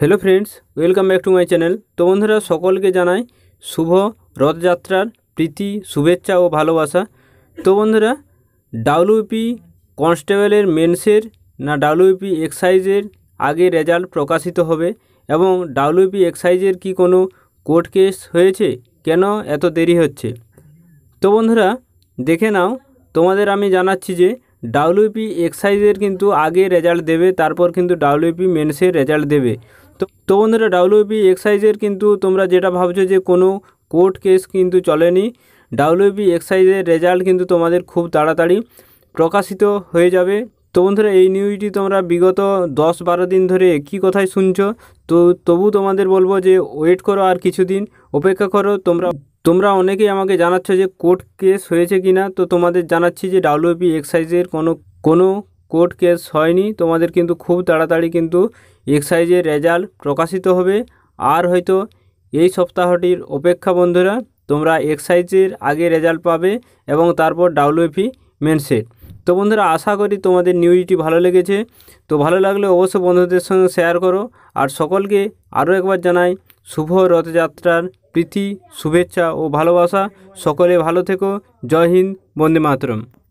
hello friends welcome back to my channel তো বন্ধুরা সকলকে জানাই শুভ রথযাত্রার প্রীতি শুভেচ্ছা ও ভালোবাসা তো বন্ধুরা ডাব্লিউপি কনস্টেবলের মেন্সের না ডাব্লিউপি এক্সাইজের আগে রেজাল্ট প্রকাশিত হবে এবং ডাব্লিউপি এক্সাইজের কি কোনো কোর্ট কেস হয়েছে কেন এত দেরি হচ্ছে তো বন্ধুরা দেখে নাও তোমাদের আমি জানাচ্ছি যে ডাব্লিউপি এক্সাইজের কিন্তু আগে রেজাল্ট দেবে তারপর কিন্তু ডাব্লিউপি মেন্সের রেজাল্ট দেবে তো বন্ধুরা ডাব্লিউবি এক্সাইজের কিন্তু তোমরা যেটা ভাবছো যে কোনো কোর্ট কেস কিন্তু চলেনি ডাব্লিউবি এক্সাইজের রেজাল্ট কিন্তু তোমাদের খুব তাড়াতাড়ি প্রকাশিত হয়ে যাবে তো বন্ধুরা এই নিউজটি তোমরা বিগত দশ বারো দিন ধরে কি কথাই শুনছ তো তবু তোমাদের বলবো যে ওয়েট করো আর কিছুদিন অপেক্ষা করো তোমরা তোমরা অনেকেই আমাকে জানাচ্ছ যে কোর্ট কেস হয়েছে কি না তো তোমাদের জানাচ্ছি যে ডাব্লিউপি এক্সাইজের কোনো কোনো কোর্ট কেস হয়নি তোমাদের কিন্তু খুব তাড়াতাড়ি কিন্তু এক্সাইজের রেজাল্ট প্রকাশিত হবে আর হয়তো এই সপ্তাহটির অপেক্ষা বন্ধুরা তোমরা এক্সাইজের আগে রেজাল্ট পাবে এবং তারপর ডাব্লিউএফি মেনসেট তো বন্ধুরা আশা করি তোমাদের নিউজটি ভালো লেগেছে তো ভালো লাগলে অবশ্যই বন্ধুদের সঙ্গে শেয়ার করো আর সকলকে আরও একবার জানাই শুভ রথযাত্রার প্রীতি শুভেচ্ছা ও ভালোবাসা সকলে ভালো থেকো জয় হিন্দ বন্দে মাতরম